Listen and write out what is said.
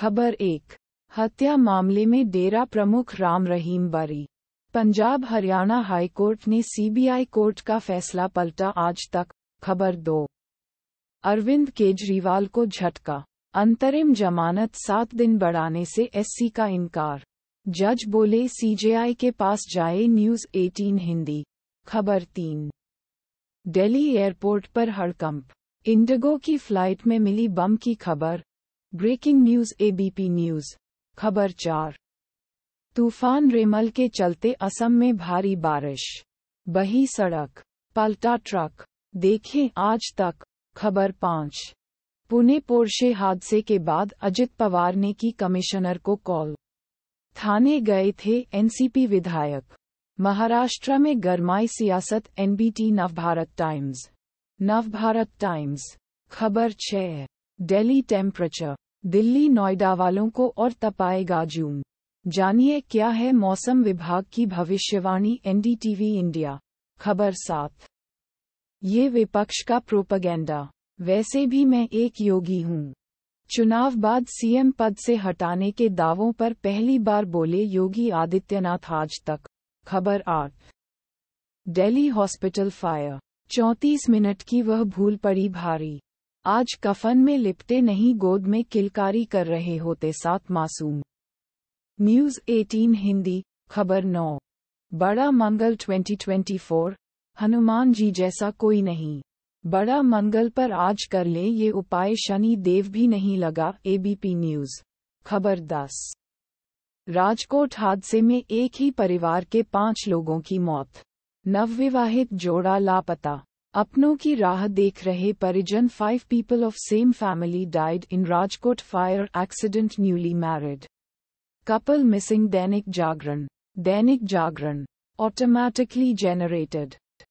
खबर एक हत्या मामले में डेरा प्रमुख राम रहीम बरी पंजाब हरियाणा हाईकोर्ट ने सीबीआई कोर्ट का फैसला पलटा आज तक खबर दो अरविंद केजरीवाल को झटका अंतरिम जमानत सात दिन बढ़ाने से एससी का इनकार जज बोले सीजेआई के पास जाए न्यूज 18 हिंदी खबर तीन दिल्ली एयरपोर्ट पर हड़कंप इंडिगो की फ्लाइट में मिली बम की खबर ब्रेकिंग न्यूज एबीपी न्यूज खबर चार तूफान रेमल के चलते असम में भारी बारिश बही सड़क पलटा ट्रक देखें आज तक खबर पाँच पुणे पोर्शे हादसे के बाद अजित पवार ने की कमिश्नर को कॉल थाने गए थे एनसीपी विधायक महाराष्ट्र में गरमाई सियासत NBT Navbharat Times Navbharat Times खबर छः डेली टेम्परेचर दिल्ली नोएडा वालों को और तपाएगा जूम जानिए क्या है मौसम विभाग की भविष्यवाणी एनडीटीवी इंडिया खबर सात ये विपक्ष का प्रोपगेंडा वैसे भी मैं एक योगी हूँ चुनाव बाद सीएम पद से हटाने के दावों पर पहली बार बोले योगी आदित्यनाथ आज तक खबर आठ दिल्ली हॉस्पिटल फायर चौंतीस मिनट की वह भूल पड़ी भारी आज कफन में लिपटे नहीं गोद में किलकारी कर रहे होते सात मासूम न्यूज 18 हिंदी खबर 9 बड़ा मंगल 2024 हनुमान जी जैसा कोई नहीं बड़ा मंगल पर आज कर ले ये उपाय शनि देव भी नहीं लगा एबीपी न्यूज खबर 10 राजकोट हादसे में एक ही परिवार के पांच लोगों की मौत नवविवाहित जोड़ा लापता अपनों की राह देख रहे परिजन five people of same family died in Rajkot fire accident newly married couple missing Dainik Jagran दैनिक जागरण ऑटोमैटिकली जेनरेटेड